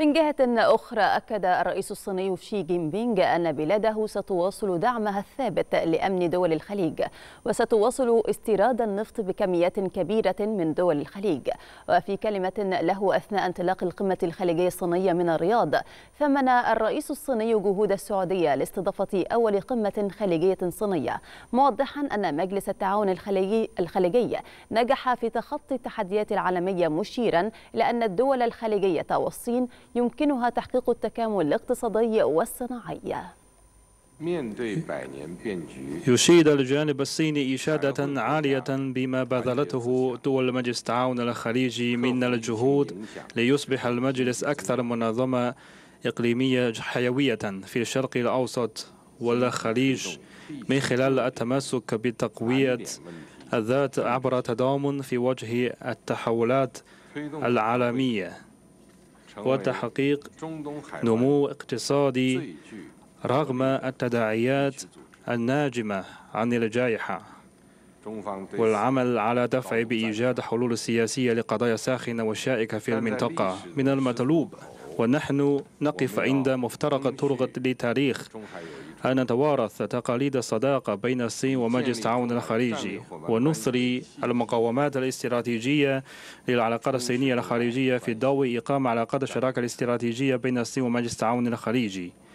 من جهة أخرى أكد الرئيس الصيني شي جين بينج أن بلاده ستواصل دعمها الثابت لأمن دول الخليج وستواصل استيراد النفط بكميات كبيرة من دول الخليج وفي كلمة له أثناء انطلاق القمة الخليجية الصينية من الرياض ثمن الرئيس الصيني جهود السعودية لاستضافة أول قمة خليجية صينية موضحا أن مجلس التعاون الخليجي, الخليجي نجح في تخطي التحديات العالمية مشيرا لأن الدول الخليجية والصين يمكنها تحقيق التكامل الاقتصادي والصناعي يشيد الجانب الصيني إشادة عالية بما بذلته دول مجلس التعاون الخليجي من الجهود ليصبح المجلس أكثر منظمة إقليمية حيوية في الشرق الأوسط والخليج من خلال التمسك بتقوية الذات عبر تضامن في وجه التحولات العالمية وتحقيق نمو اقتصادي رغم التداعيات الناجمة عن الجائحة والعمل على دفع بإيجاد حلول سياسية لقضايا ساخنة وشائكة في المنطقة من المطلوب ونحن نقف عند مفترق طرق للتاريخ أن نتوارث تقاليد الصداقة بين الصين ومجلس التعاون الخليجي ونثري المقومات الاستراتيجية للعلاقات الصينية الخارجية في ضوء إقامة علاقات الشراكة الاستراتيجية بين الصين ومجلس التعاون الخليجي